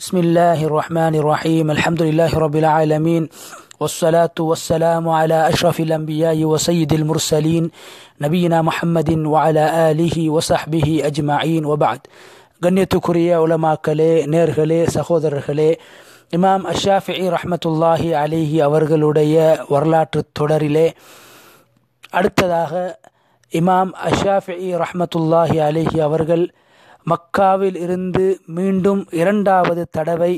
بسم الله الرحمن الرحيم الحمد لله رب العالمين والصلاة والسلام على أشرف الأنبياء وسيد المرسلين نبينا محمد وعلى آله وصحبه أجمعين وبعد قنيت كوريا علماء كلي نير كلي سخوذر الله عليه அஷாஃபிஇ ரஹமத்துல்லாஹி ورلات அவர்களுடைய لي أردت إمام الشافعي رحمة الله عليه أورغل மக்காவில் இருந்து மீண்டும் இரண்டாவது தடவை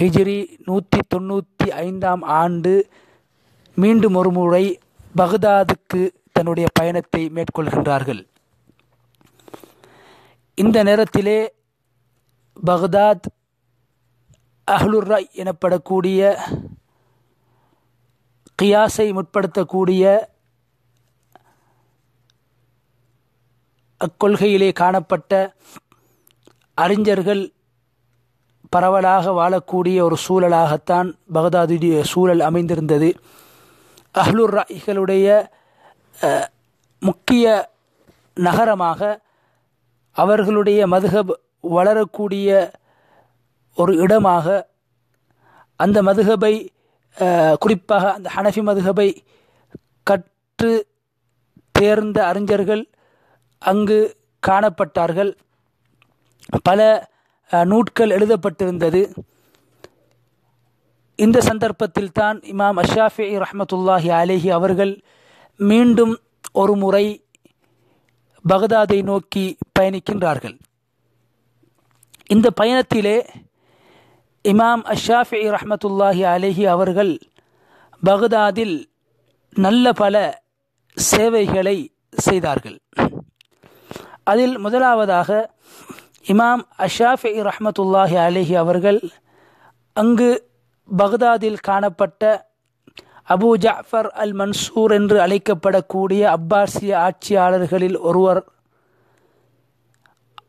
ஹிஜ்ரி நூற்றி தொண்ணூற்றி ஐந்தாம் ஆண்டு மீண்டும் ஒரு முறை பகதாதுக்கு தன்னுடைய பயணத்தை மேற்கொள்கின்றார்கள் இந்த நேரத்திலே பகதாத் அஹ்லுர்ராய் எனப்படக்கூடிய கியாஸை முற்படுத்தக்கூடிய அக்கொள்கையிலே காணப்பட்ட அறிஞர்கள் பரவலாக வாழக்கூடிய ஒரு சூழலாகத்தான் பகதாதுடைய சூழல் அமைந்திருந்தது அஹ்லுர் ராய்களுடைய முக்கிய நகரமாக அவர்களுடைய மதுகப் வளரக்கூடிய ஒரு இடமாக அந்த மதுகபை குறிப்பாக அந்த ஹனஃபி மதுகபை கற்று தேர்ந்த அறிஞர்கள் அங்கு காணப்பட்டார்கள் பல நூட்கள் எழுதப்பட்டிருந்தது இந்த சந்தர்ப்பத்தில் தான் இமாம் அஷாஃபி ரஹமத்துல்லாஹி அலேஹி அவர்கள் மீண்டும் ஒரு முறை பகதாதை நோக்கி பயணிக்கின்றார்கள் இந்த பயணத்திலே இமாம் அஷாஃபி ரஹமத்துல்லாஹி அலேஹி அவர்கள் பகதாதில் நல்ல பல சேவைகளை செய்தார்கள் அதில் முதலாவதாக இமாம் அஷாஃபி ரஹமத்துல்லாஹி அலிஹி அவர்கள் அங்கு பக்தாதில் காணப்பட்ட அபு ஜாஃபர் அல் மன்சூர் என்று அழைக்கப்படக்கூடிய அப்பாசிய ஆட்சியாளர்களில் ஒருவர்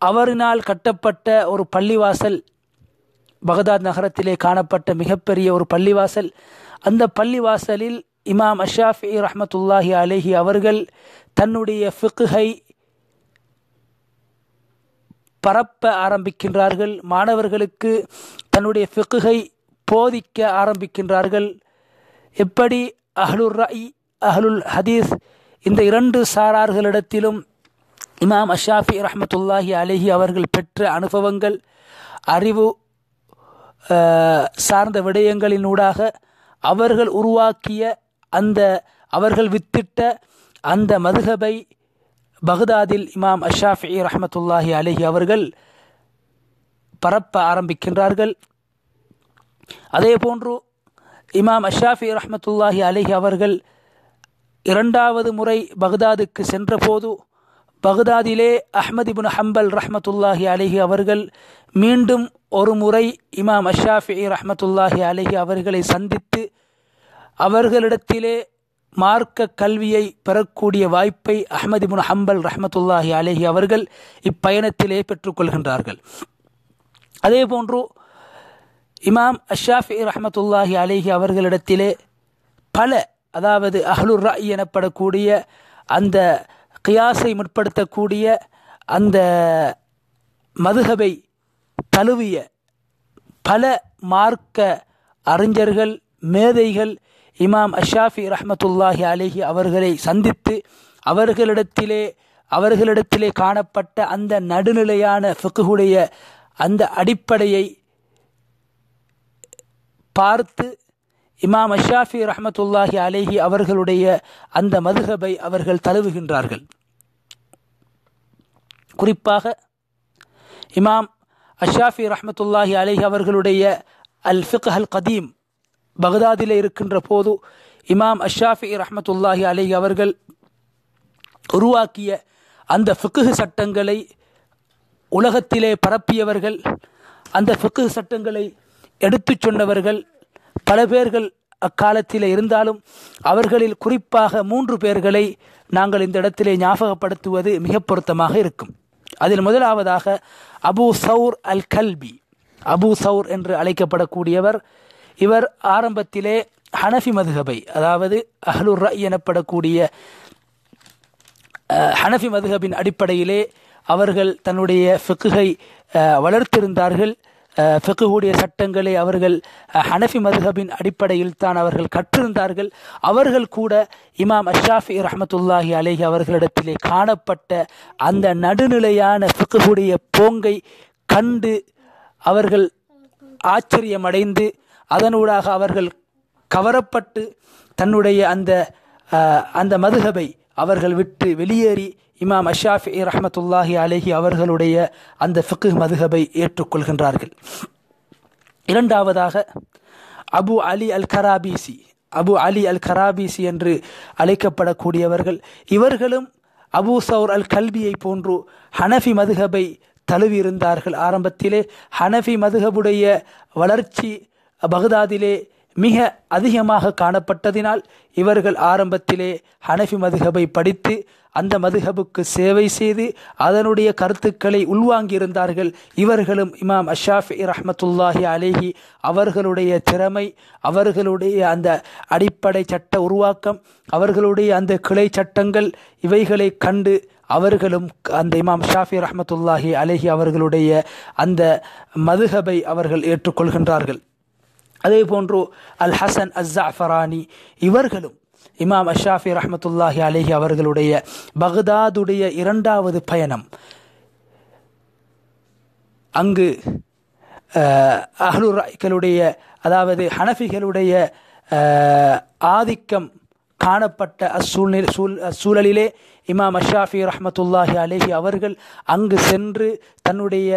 அவரினால் கட்டப்பட்ட ஒரு பள்ளிவாசல் பகதாத் நகரத்திலே காணப்பட்ட மிகப்பெரிய ஒரு பள்ளிவாசல் அந்த பள்ளிவாசலில் இமாம் அஷாஃபி ரஹமத்துல்லாஹி அலேஹி அவர்கள் தன்னுடைய ஃபிக்ஹை பரப்ப ஆரம்பிக்கின்றார்கள் மாணவர்களுக்கு தன்னுடைய ஃபிக்குகை போதிக்க ஆரம்பிக்கின்றார்கள் எப்படி அஹலுர் ரஇ அஹலுல் ஹதீஸ் இந்த இரண்டு சாரார்களிடத்திலும் இமாம் அஷாஃபி ரஹமத்துல்லாஹி அலிஹி அவர்கள் பெற்ற அனுபவங்கள் அறிவு சார்ந்த விடயங்களினூடாக அவர்கள் உருவாக்கிய அந்த அவர்கள் வித்திட்ட அந்த மதுகபை பகுதாதில் இமாம் அஷாஃபி ரஹமத்துல்லாஹி அலஹி அவர்கள் பரப்ப ஆரம்பிக்கின்றார்கள் அதே போன்று இமாம் அஷாஃபி ரஹமத்துல்லாஹி அலஹி அவர்கள் இரண்டாவது முறை பகுதாதுக்கு சென்றபோது பகுதாதிலே அஹ்மது ஹம்பல் ரஹமத்துல்லாஹி அலஹி அவர்கள் மீண்டும் ஒரு முறை இமாம் அஷாஃபி ரஹமத்துல்லாஹி அலஹி அவர்களை சந்தித்து அவர்களிடத்திலே மார்க்க கல்வியை பெறக்கூடிய வாய்ப்பை முன் ஹம்பல் ரஹமத்துல்லாஹி அலேஹி அவர்கள் இப்பயணத்திலே பெற்றுக்கொள்கின்றார்கள் அதே போன்று இமாம் அஷாஃபி ரஹமத்துல்லாஹி அலேஹி அவர்களிடத்திலே பல அதாவது அஹ்லுர் ராய் எனப்படக்கூடிய அந்த கியாஸை முற்படுத்தக்கூடிய அந்த மதுகபை தழுவிய பல மார்க்க அறிஞர்கள் மேதைகள் இமாம் அஷாஃபி ரஹமத்துல்லாஹி அலேஹி அவர்களை சந்தித்து அவர்களிடத்திலே அவர்களிடத்திலே காணப்பட்ட அந்த நடுநிலையான ஃபிக்குடைய அந்த அடிப்படையை பார்த்து இமாம் அஷாஃபி ரஹமத்துல்லாஹி அலேஹி அவர்களுடைய அந்த மதுகபை அவர்கள் தழுவுகின்றார்கள் குறிப்பாக இமாம் அஷாஃபி ரஹமத்துல்லாஹி அலேஹி அவர்களுடைய அல் ஃபிக் அல் கதீம் பகதாதில் இருக்கின்ற போது இமாம் அஷ்ஷாஃபி ரஹமத்துல்லாஹி அலி அவர்கள் உருவாக்கிய அந்த ஃபிக்குஹு சட்டங்களை உலகத்திலே பரப்பியவர்கள் அந்த ஃபிக்குஹு சட்டங்களை எடுத்துச் சொன்னவர்கள் பல பேர்கள் அக்காலத்தில் இருந்தாலும் அவர்களில் குறிப்பாக மூன்று பேர்களை நாங்கள் இந்த இடத்திலே ஞாபகப்படுத்துவது மிக பொருத்தமாக இருக்கும் அதில் முதலாவதாக அபு சவுர் அல் கல்பி அபு சவுர் என்று அழைக்கப்படக்கூடியவர் இவர் ஆரம்பத்திலே ஹனஃபி மதுகபை அதாவது அஹ்லுர் ரய் எனப்படக்கூடிய ஹனஃபி மதுகபின் அடிப்படையிலே அவர்கள் தன்னுடைய ஃபிக்குகை வளர்த்திருந்தார்கள் ஃபிக்குடைய சட்டங்களை அவர்கள் ஹனஃபி மதுகபின் அடிப்படையில் தான் அவர்கள் கற்றிருந்தார்கள் அவர்கள் கூட இமாம் அஷாஃபி ரஹமத்துல்லாஹி அலேஹி அவர்களிடத்திலே காணப்பட்ட அந்த நடுநிலையான ஃபிக்குடைய போங்கை கண்டு அவர்கள் ஆச்சரியமடைந்து அதனூடாக அவர்கள் கவரப்பட்டு தன்னுடைய அந்த அந்த மதுகபை அவர்கள் விட்டு வெளியேறி இமாம் அஷாஃபி ரஹமத்துல்லாஹி அலேஹி அவர்களுடைய அந்த ஃபிக்கு மதுகபை ஏற்றுக்கொள்கின்றார்கள் இரண்டாவதாக அபு அலி அல் கராபிசி அபு அலி அல் கராபிசி என்று அழைக்கப்படக்கூடியவர்கள் இவர்களும் அபு சவுர் அல் கல்வியை போன்று ஹனஃபி மதுகபை தழுவியிருந்தார்கள் ஆரம்பத்திலே ஹனஃபி மதுகபுடைய வளர்ச்சி பகுதாதிலே மிக அதிகமாக காணப்பட்டதினால் இவர்கள் ஆரம்பத்திலே ஹனஃபி மதுகபை படித்து அந்த மதுகபுக்கு சேவை செய்து அதனுடைய கருத்துக்களை உள்வாங்கியிருந்தார்கள் இவர்களும் இமாம் அஷாஃபி ரஹமத்துல்லாஹி அலேஹி அவர்களுடைய திறமை அவர்களுடைய அந்த அடிப்படை சட்ட உருவாக்கம் அவர்களுடைய அந்த கிளை சட்டங்கள் இவைகளை கண்டு அவர்களும் அந்த இமாம் ஷாஃபி ரஹமத்துல்லாஹி அலேஹி அவர்களுடைய அந்த மதுகபை அவர்கள் ஏற்றுக்கொள்கின்றார்கள் அதே போன்று அல் ஹசன் அஸ் ஜாஃபரானி இவர்களும் இமாம் அஷாஃபி ரஹமத்துல்லாஹி அலேஹி அவர்களுடைய பக்தாதுடைய இரண்டாவது பயணம் அங்கு அஹ்லுராய்களுடைய அதாவது ஹனஃபிகளுடைய ஆதிக்கம் காணப்பட்ட அச்சூழ்நிலை சூழ் சூழலிலே இமாம் அஷாஃபி ரஹமத்துல்லாஹி அலேஹி அவர்கள் அங்கு சென்று தன்னுடைய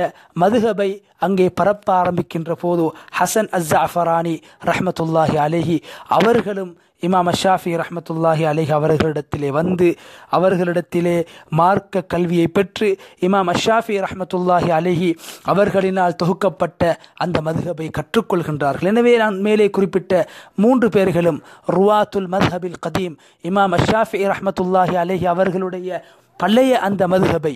மதுகபை அங்கே பரப்ப ஆரம்பிக்கின்ற போது ஹசன் அஸ்ஸாஃபரானி ரஹமத்துல்லாஹி அலேஹி அவர்களும் இமாம் அஷாஃபி ரஹமத்துல்லாஹி அலேஹி அவர்களிடத்திலே வந்து அவர்களிடத்திலே மார்க்க கல்வியை பெற்று இமாம் அஷாஃபி ரஹமத்துல்லாஹி அலேஹி அவர்களினால் தொகுக்கப்பட்ட அந்த மதுகபை கற்றுக்கொள்கின்றார்கள் எனவே நான் மேலே குறிப்பிட்ட மூன்று பேர்களும் ருவாத்துல் மதுஹபில் கதீம் இமாம் அஷாஃபி ரஹமத்துல்லாஹி அலேஹி அவர்களுடைய பழைய அந்த மதுஹபை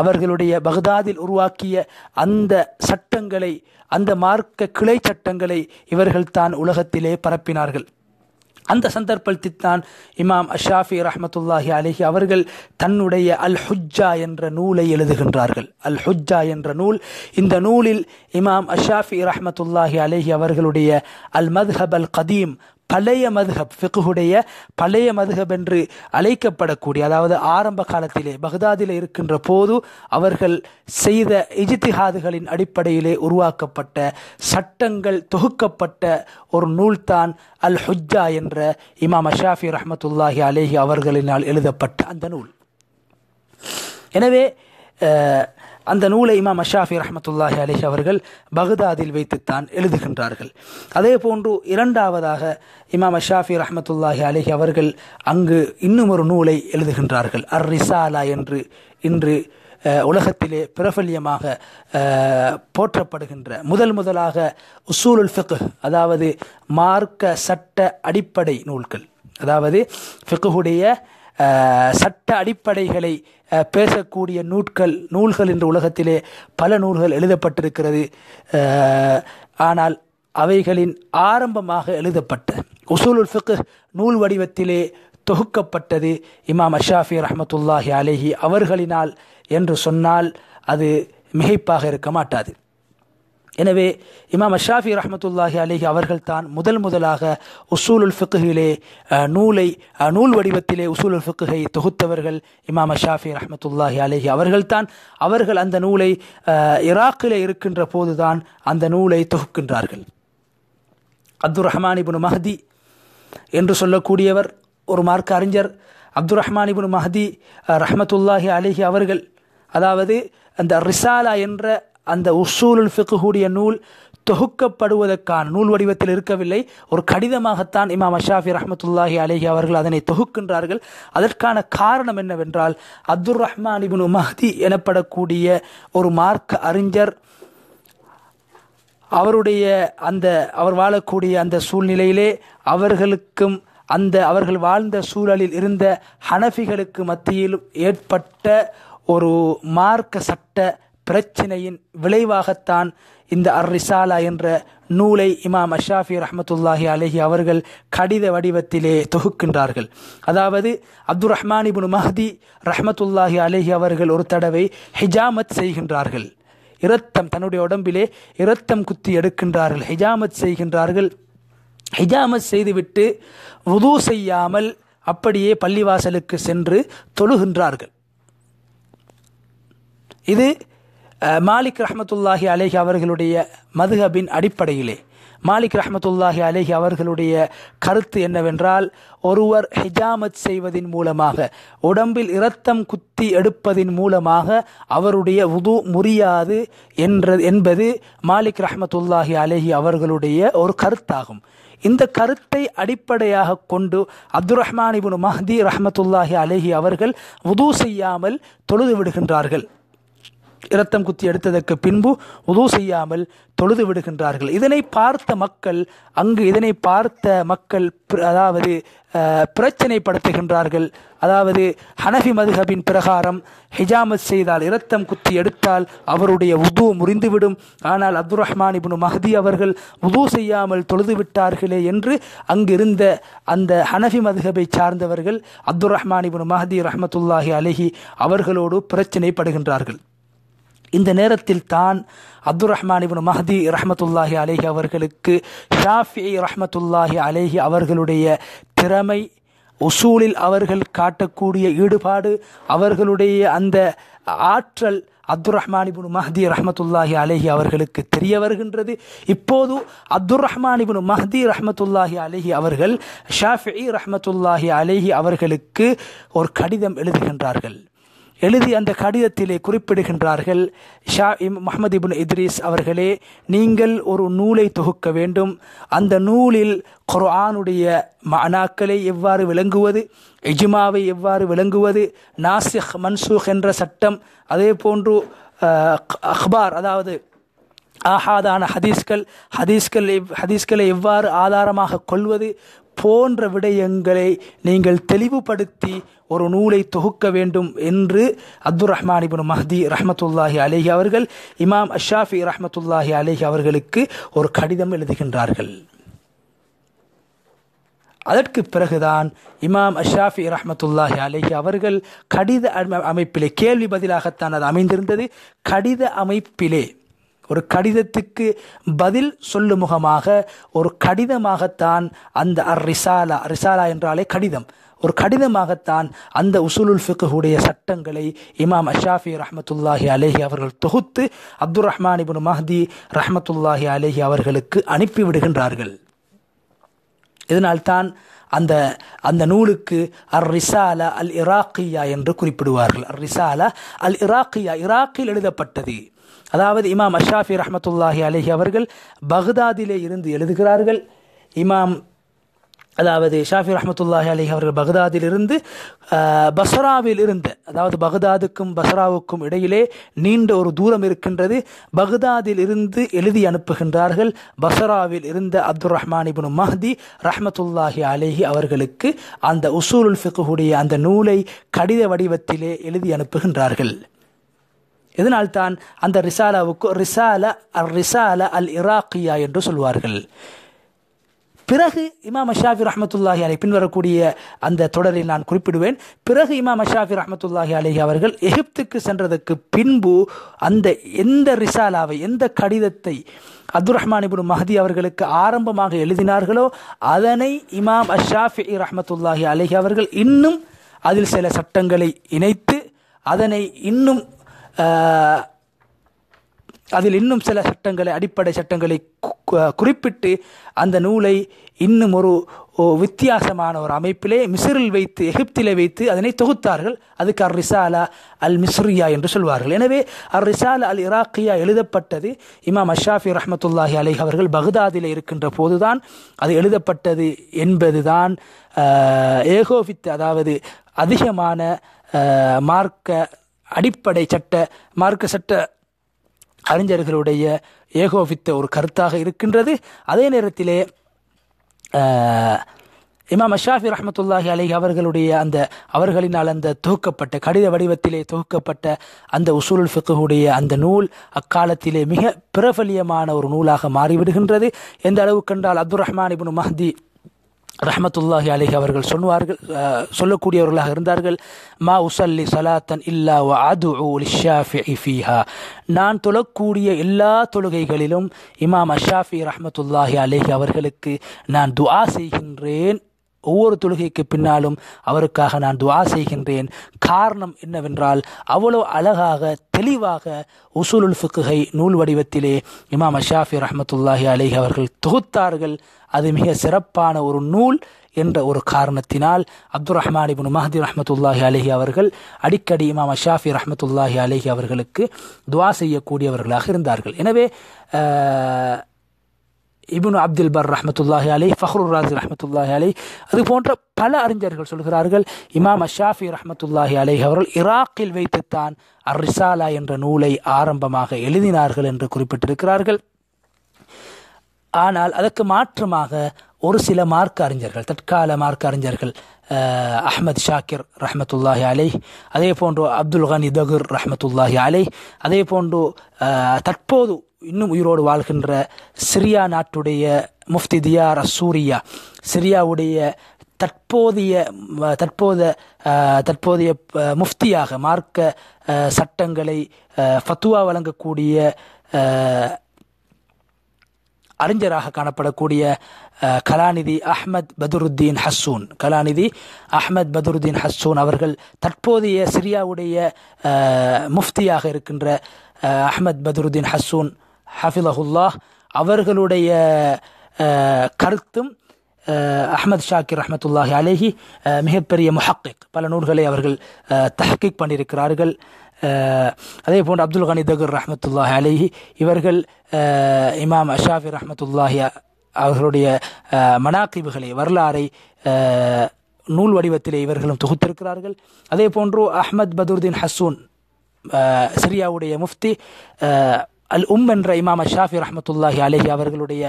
அவர்களுடைய பகதாதில் உருவாக்கிய அந்த சட்டங்களை அந்த மார்க்க கிளை சட்டங்களை இவர்கள் தான் உலகத்திலே பரப்பினார்கள் அந்த சந்தர்ப்பத்தில் தான் இமாம் அஷாஃபி ரஹமத்துல்லாஹி அலஹி அவர்கள் தன்னுடைய அல் ஹுஜ்ஜா என்ற நூலை எழுதுகின்றார்கள் அல் ஹுஜ்ஜா என்ற நூல் இந்த நூலில் இமாம் அஷாஃபி ரஹமத்துல்லாஹி அலஹி அவர்களுடைய அல் மத்ஹப் அல் கதீம் பழைய மதுகப் ஃபிக்குடைய பழைய மதுகப் என்று அழைக்கப்படக்கூடிய அதாவது ஆரம்ப காலத்திலே பக்தாதில் இருக்கின்ற போது அவர்கள் செய்த இஜித்திஹாதுகளின் அடிப்படையிலே உருவாக்கப்பட்ட சட்டங்கள் தொகுக்கப்பட்ட ஒரு நூல்தான் அல் ஹுஜா என்ற இமாம் அஷாஃபி ரஹமத்துல்லாஹி அலேஹி அவர்களினால் எழுதப்பட்ட அந்த நூல் எனவே அந்த நூலை இமாம் அஷாஃபி ரஹமத்துல்லாஹி அலிஷ் அவர்கள் பகுதாதில் வைத்துத்தான் எழுதுகின்றார்கள் அதே போன்று இரண்டாவதாக இமாம் அஷாஃபி ரஹமத்துல்லாஹி அலிஹ் அவர்கள் அங்கு இன்னும் ஒரு நூலை எழுதுகின்றார்கள் அர் ரிசாலா என்று இன்று உலகத்திலே பிரபல்யமாக போற்றப்படுகின்ற முதல் முதலாக உசூலுல் ஃபிக் அதாவது மார்க்க சட்ட அடிப்படை நூல்கள் அதாவது ஃபிக்குடைய சட்ட அடிப்படைகளை பேசக்கூடிய நூட்கள் நூல்கள் என்ற உலகத்திலே பல நூல்கள் எழுதப்பட்டிருக்கிறது ஆனால் அவைகளின் ஆரம்பமாக எழுதப்பட்ட உசூலுல் ஃபிக்கு நூல் வடிவத்திலே தொகுக்கப்பட்டது இமாம் அஷாஃபி ரஹமத்துல்லாஹி அலேஹி அவர்களினால் என்று சொன்னால் அது மிகைப்பாக இருக்க மாட்டாது எனவே இமாம் அஷாஃபி ரஹமத்துல்லாஹி அலிஹி அவர்கள் தான் முதல் முதலாக உல் ஃபிக்குகிலே நூலை நூல் வடிவத்திலே உசூலுல் ஃபிக்குகை தொகுத்தவர்கள் இமாம் அஷாஃபி ரஹமத்துல்லாஹி அலிஹி அவர்கள்தான் அவர்கள் அந்த நூலை இராக்கில் இருக்கின்ற போதுதான் அந்த நூலை தொகுக்கின்றார்கள் அப்துல் ரஹ்மான் இபுன் மஹதி என்று சொல்லக்கூடியவர் ஒரு மார்க்க அறிஞர் அப்துல் ரஹ்மான் இபுன் மஹதி ரஹமத்துல்லாஹி அலிஹி அவர்கள் அதாவது அந்த ரிசாலா என்ற அந்த உசூலுல் ஃபிக்குடைய நூல் தொகுக்கப்படுவதற்கான நூல் வடிவத்தில் இருக்கவில்லை ஒரு கடிதமாகத்தான் இமாம் அஷாஃபி ரஹமத்துல்லாஹி அலேஹி அவர்கள் அதனை தொகுக்கின்றார்கள் அதற்கான காரணம் என்னவென்றால் அப்துல் ரஹ்மான் இபின் மஹதி எனப்படக்கூடிய ஒரு மார்க்க அறிஞர் அவருடைய அந்த அவர் வாழக்கூடிய அந்த சூழ்நிலையிலே அவர்களுக்கும் அந்த அவர்கள் வாழ்ந்த சூழலில் இருந்த ஹனஃபிகளுக்கு மத்தியில் ஏற்பட்ட ஒரு மார்க்க சட்ட பிரச்சினையின் விளைவாகத்தான் இந்த அர் ரிசாலா என்ற நூலை இமாம் அஷாஃபி ரஹமத்துல்லாஹி அலஹி அவர்கள் கடித வடிவத்திலே தொகுக்கின்றார்கள் அதாவது அப்துல் ரஹ்மான் இபுன் மஹதி ரஹமத்துல்லாஹி அலஹி அவர்கள் ஒரு தடவை ஹிஜாமத் செய்கின்றார்கள் இரத்தம் தன்னுடைய உடம்பிலே இரத்தம் குத்தி எடுக்கின்றார்கள் ஹிஜாமத் செய்கின்றார்கள் ஹிஜாமத் செய்துவிட்டு உது செய்யாமல் அப்படியே பள்ளிவாசலுக்கு சென்று தொழுகின்றார்கள் இது மாலிக் ரஹமத்துல்லாஹி அலேஹி அவர்களுடைய மதுஹபின் அடிப்படையிலே மாலிக் ரஹமத்துல்லாஹி அலேஹி அவர்களுடைய கருத்து என்னவென்றால் ஒருவர் ஹிஜாமத் செய்வதின் மூலமாக உடம்பில் இரத்தம் குத்தி எடுப்பதின் மூலமாக அவருடைய உது முறியாது என்ற என்பது மாலிக் ரஹமத்துல்லாஹி அலேஹி அவர்களுடைய ஒரு கருத்தாகும் இந்த கருத்தை அடிப்படையாக கொண்டு அப்துல் ரஹ்மான் இபுன் மஹதி ரஹமத்துல்லாஹி அலேஹி அவர்கள் உது செய்யாமல் தொழுது விடுகின்றார்கள் இரத்தம் குத்தி எடுத்ததற்கு பின்பு உதவு செய்யாமல் தொழுது விடுகின்றார்கள் இதனை பார்த்த மக்கள் அங்கு இதனை பார்த்த மக்கள் அதாவது பிரச்சனைப்படுத்துகின்றார்கள் அதாவது ஹனஃபி மதுஹபின் பிரகாரம் ஹிஜாமத் செய்தால் இரத்தம் குத்தி எடுத்தால் அவருடைய உது முறிந்துவிடும் ஆனால் அப்துல் ரஹ்மான் இப்னு மஹதி அவர்கள் உது செய்யாமல் தொழுது விட்டார்களே என்று அங்கிருந்த அந்த ஹனஃபி மதுஹபை சார்ந்தவர்கள் அப்துல் ரஹ்மான் இப்னு மஹதி ரஹமத்துல்லாஹி அலஹி அவர்களோடு பிரச்சனைப்படுகின்றார்கள் இந்த நேரத்தில் தான் அப்துல் ரஹ்மான் இவன் மஹதி ரஹமத்துல்லாஹி அலேஹி அவர்களுக்கு ஷாஃபி ரஹமத்துல்லாஹி அலேஹி அவர்களுடைய திறமை உசூலில் அவர்கள் காட்டக்கூடிய ஈடுபாடு அவர்களுடைய அந்த ஆற்றல் அப்துல் ரஹ்மான் இபின் மஹதி ரஹமத்துல்லாஹி அலஹி அவர்களுக்கு தெரிய வருகின்றது இப்போது அப்துல் ரஹ்மான் இபின் மஹதி ரஹமத்துல்லாஹி அலேஹி அவர்கள் ஷாஃபி ரஹமத்துல்லாஹி அலேஹி அவர்களுக்கு ஒரு கடிதம் எழுதுகின்றார்கள் எழுதி அந்த கடிதத்திலே குறிப்பிடுகின்றார்கள் ஷா இம் முகமது இபின் இத்ரீஸ் அவர்களே நீங்கள் ஒரு நூலை தொகுக்க வேண்டும் அந்த நூலில் குர்ஆனுடைய மனாக்களை எவ்வாறு விளங்குவது இஜ்மாவை எவ்வாறு விளங்குவது நாசிஹ் மன்சூஹ் என்ற சட்டம் அதே போன்று அக்பார் அதாவது ஆஹாதான ஹதீஸ்கள் ஹதீஸ்கள் ஹதீஸ்களை எவ்வாறு ஆதாரமாக கொள்வது போன்ற விடயங்களை நீங்கள் தெளிவுபடுத்தி ஒரு நூலை தொகுக்க வேண்டும் என்று அப்துல் ரஹ்மான் இபின் மஹதி ரஹமத்துல்லாஹி அலேஹி அவர்கள் இமாம் அஷாஃபி ரஹமத்துல்லாஹி அலேஹி அவர்களுக்கு ஒரு கடிதம் எழுதுகின்றார்கள் அதற்கு பிறகுதான் இமாம் அஷ்ராஃபி ரஹமத்துல்லாஹி அலேஹி அவர்கள் கடித அமைப்பிலே கேள்வி பதிலாகத்தான் அது அமைந்திருந்தது கடித அமைப்பிலே ஒரு கடிதத்துக்கு பதில் சொல்லும் முகமாக ஒரு கடிதமாகத்தான் அந்த அர் ரிசாலா ரிசாலா என்றாலே கடிதம் ஒரு கடிதமாகத்தான் அந்த உசுலுல் ஃபிக்குடைய சட்டங்களை இமாம் அஷாஃபி ரஹமத்துல்லாஹி அலேஹி அவர்கள் தொகுத்து அப்துல் ரஹ்மான் இபுன் மஹதி ரஹமத்துல்லாஹி அலேஹி அவர்களுக்கு அனுப்பிவிடுகின்றார்கள் இதனால்தான் அந்த அந்த நூலுக்கு அர் ரிசாலா அல் இராக்கியா என்று குறிப்பிடுவார்கள் அர் ரிசாலா அல் இராக்கியா இராக்கில் எழுதப்பட்டது அதாவது இமாம் அஷாஃபி ரஹமத்துல்லாஹி அலஹி அவர்கள் பக்தாதிலே இருந்து எழுதுகிறார்கள் இமாம் அதாவது ஷாஃபி ரஹமத்துல்லாஹி அலி அவர்கள் இருந்து பஸ்ராவில் இருந்து அதாவது பக்தாதுக்கும் பஸ்ராவுக்கும் இடையிலே நீண்ட ஒரு தூரம் இருக்கின்றது பக்தாதில் இருந்து எழுதி அனுப்புகின்றார்கள் பஸ்ராவில் இருந்த அப்துல் ரஹ்மான் இபின் மஹதி ரஹமத்துல்லாஹி அலேஹி அவர்களுக்கு அந்த உசூலுல் ஃபிக்குடைய அந்த நூலை கடித வடிவத்திலே எழுதி அனுப்புகின்றார்கள் இதனால்தான் அந்த ரிசாலாவுக்கு ரிசால அல் ரிசால அல் இராக்கியா என்று சொல்வார்கள் பிறகு இமாம் அஷாஃபி ரஹமத்துல்லாஹி அலை பின்வரக்கூடிய அந்த தொடரில் நான் குறிப்பிடுவேன் பிறகு இமாம் அஷாஃபி ரஹமத்துல்லாஹி அலை அவர்கள் எகிப்துக்கு சென்றதற்கு பின்பு அந்த எந்த ரிசாலாவை எந்த கடிதத்தை அப்துல் ரஹ்மான் மஹதி அவர்களுக்கு ஆரம்பமாக எழுதினார்களோ அதனை இமாம் அஷாஃபி ரஹமத்துல்லாஹி அலிஹி அவர்கள் இன்னும் அதில் சில சட்டங்களை இணைத்து அதனை இன்னும் அதில் இன்னும் சில சட்டங்களை அடிப்படை சட்டங்களை குறிப்பிட்டு அந்த நூலை இன்னும் ஒரு வித்தியாசமான ஒரு அமைப்பிலே மிசிரில் வைத்து எகிப்திலே வைத்து அதனை தொகுத்தார்கள் அதுக்கு அர் ரிசாலா அல் மிஸ்ரியா என்று சொல்வார்கள் எனவே அர் ரிசாலா அல் இராக்கியா எழுதப்பட்டது இமாம் அஷாஃபி ரஹமத்துல்லாஹி அலை அவர்கள் பகுதாதில் இருக்கின்ற போதுதான் அது எழுதப்பட்டது என்பதுதான் ஏகோபித்து அதாவது அதிகமான மார்க்க அடிப்படை சட்ட மார்க்க சட்ட அறிஞர்களுடைய ஏகோபித்த ஒரு கருத்தாக இருக்கின்றது அதே நேரத்திலே இமாம் அஷாஃபி ரஹமத்துல்லாஹி அலி அவர்களுடைய அந்த அவர்களினால் அந்த தொகுக்கப்பட்ட கடித வடிவத்திலே தொகுக்கப்பட்ட அந்த உசூல் ஃபிக்குடைய அந்த நூல் அக்காலத்திலே மிக பிரபலியமான ஒரு நூலாக மாறிவிடுகின்றது எந்த அளவுக்கு என்றால் அப்துல் ரஹ்மான் இபுன் மஹ்தி ரஹமத்துல்லாஹி அலிஹி அவர்கள் சொன்னார்கள் சொல்லக்கூடியவர்களாக இருந்தார்கள் மா உசல்லி சலாத்தன் இல்லா அது ஃபீஹா நான் தொழக்கூடிய எல்லா தொழுகைகளிலும் இமாம் அஷாஃபி ரஹமத்துல்லாஹி அலிஹி அவர்களுக்கு நான் துஆ செய்கின்றேன் ஒவ்வொரு தொழுகைக்கு பின்னாலும் அவருக்காக நான் துவா செய்கின்றேன் காரணம் என்னவென்றால் அவ்வளோ அழகாக தெளிவாக உசூலுல் ஃபுக்குகை நூல் வடிவத்திலே இமாம் அஷாஃபி ரஹமத்துல்லாஹி அலிஹ் அவர்கள் தொகுத்தார்கள் அது மிக சிறப்பான ஒரு நூல் என்ற ஒரு காரணத்தினால் அப்துல் ரஹ்மான் இபின் மஹதி ரஹமத்துல்லாஹி அலிஹி அவர்கள் அடிக்கடி இமாம் அஷாஃபி ரஹமத்துல்லாஹி அலிஹி அவர்களுக்கு துவா செய்யக்கூடியவர்களாக இருந்தார்கள் எனவே இபுனு அப்துல் பர் ரஹமத்துல்லாஹி அலி ஃபஹ்ருர் ராஜி ரஹமத்துல்லாஹி அலி அது போன்ற பல அறிஞர்கள் சொல்கிறார்கள் இமாம் அஷாஃபி ரஹமத்துல்லாஹி அலி அவர்கள் ஈராக்கில் வைத்துத்தான் அர் ரிசாலா என்ற நூலை ஆரம்பமாக எழுதினார்கள் என்று குறிப்பிட்டிருக்கிறார்கள் ஆனால் அதற்கு மாற்றமாக ஒரு சில மார்க்க அறிஞர்கள் தற்கால மார்க்க அறிஞர்கள் அஹமத் ஷாக்கிர் ரஹமத்துல்லாஹி அலை அதே போன்று அப்துல் கனி தகுர் ரஹமத்துல்லாஹி அலை அதே போன்று தற்போது இன்னும் உயிரோடு வாழ்கின்ற சிரியா நாட்டுடைய முஃப்தி தியார் அசூரியா சிரியாவுடைய தற்போதைய தற்போத தற்போதைய முஃப்தியாக மார்க்க சட்டங்களை ஃபத்துவா வழங்கக்கூடிய அறிஞராக காணப்படக்கூடிய கலாநிதி அஹ்மத் பதுருத்தீன் ஹஸ்ஸூன் கலாநிதி அஹ்மத் பதுருத்தீன் ஹஸ்ஸூன் அவர்கள் தற்போதைய சிரியாவுடைய முஃப்தியாக இருக்கின்ற அஹ்மத் பதுருத்தீன் ஹஸ்ஸூன் ஹஃபிலஹுல்லாஹ் அவர்களுடைய கருத்தும் அஹமத் ஷாக்கிர் ரஹமத்துல்லாஹி அலேஹி மிகப்பெரிய முஹக்கிக் பல நூல்களை அவர்கள் தஹக்கிக் பண்ணியிருக்கிறார்கள் அதே போன்று அப்துல் கனி தகுர் ரஹமத்துல்லாஹி அலேஹி இவர்கள் இமாம் அஷாஃபி ரஹமத்துல்லாஹி அவர்களுடைய மனாக்கிவுகளை வரலாறை நூல் வடிவத்திலே இவர்களும் தொகுத்திருக்கிறார்கள் அதே போன்று அஹமத் பதுர்தீன் ஹசூன் சிரியாவுடைய முஃப்தி அல் உம் என்ற இமாம் ஷாஃபி ரஹமத்துல்லாஹி அலஹி அவர்களுடைய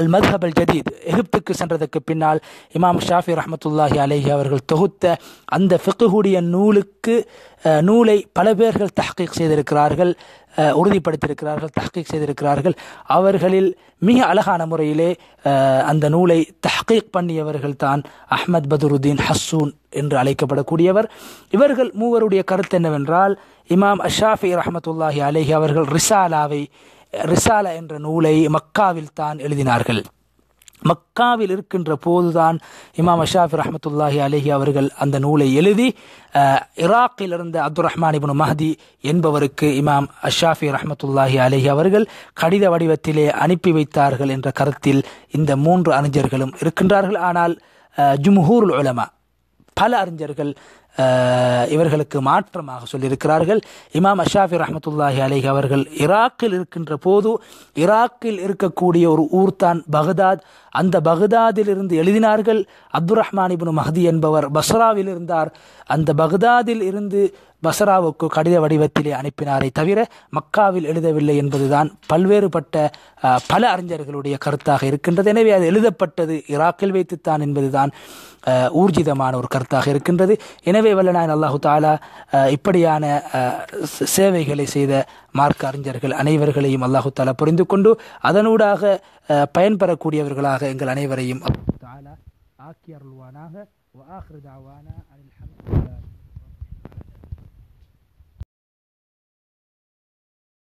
அல் மதுஹப் அல் ஜதீத் எகிப்துக்கு சென்றதுக்கு பின்னால் இமாம் ஷாஃபி ரஹமத்துல்லாஹி அலஹி அவர்கள் தொகுத்த அந்த ஃபிக்குடைய நூலுக்கு நூலை பல பேர்கள் தஹ்கீக் செய்திருக்கிறார்கள் உறுதிப்படுத்தியிருக்கிறார்கள் தஹ்கீக் செய்திருக்கிறார்கள் அவர்களில் மிக அழகான முறையிலே அந்த நூலை தஹ்கீக் பண்ணியவர்கள் தான் அஹ்மத் பதுருதீன் ஹஸ்ஸூன் என்று அழைக்கப்படக்கூடியவர் இவர்கள் மூவருடைய கருத்து என்னவென்றால் இமாம் அஷாஃபி ரஹமத்துல்லாஹி அலேஹி அவர்கள் ரிசாலாவை ரிசாலா என்ற நூலை மக்காவில் தான் எழுதினார்கள் மக்காவில் இருக்கின்ற போதுதான் இமாம் அஷாஃபி ரஹமத்துல்லாஹி அலஹி அவர்கள் அந்த நூலை எழுதி இராக்கில் இருந்த அப்துல் ரஹ்மான் இபுன் மஹதி என்பவருக்கு இமாம் அஷாஃபி ரஹமத்துல்லாஹி அலஹி அவர்கள் கடித வடிவத்திலே அனுப்பி வைத்தார்கள் என்ற கருத்தில் இந்த மூன்று அறிஞர்களும் இருக்கின்றார்கள் ஆனால் ஜும்ஹூருல் உலமா பல அறிஞர்கள் இவர்களுக்கு மாற்றமாக சொல்லியிருக்கிறார்கள் இமாம் அஷாஃபி ரஹமத்துல்லாஹி அலிஹ் அவர்கள் ஈராக்கில் இருக்கின்ற போது ஈராக்கில் இருக்கக்கூடிய ஒரு ஊர்தான் பகதாத் அந்த பகுதாதிலிருந்து எழுதினார்கள் அப்துல் ரஹ்மான் இபின் மஹதி என்பவர் பஸ்ராவில் இருந்தார் அந்த பகுதாதில் இருந்து பஸ்ராவுக்கு கடித வடிவத்திலே அனுப்பினாரை தவிர மக்காவில் எழுதவில்லை என்பதுதான் பல்வேறுபட்ட பல அறிஞர்களுடைய கருத்தாக இருக்கின்றது எனவே அது எழுதப்பட்டது இராக்கில் வைத்துத்தான் என்பதுதான் ஊர்ஜிதமான ஒரு கருத்தாக இருக்கின்றது எனவே வல்லநாயன் அல்லாஹு தாலா இப்படியான சேவைகளை செய்த மார்க்க அறிஞர்கள் அனைவர்களையும் அல்லாஹு தாலா புரிந்து கொண்டு அதனூடாக பயன்பெறக்கூடியவர்களாக எங்கள் அனைவரையும் ஆக்கி அருள்வானாக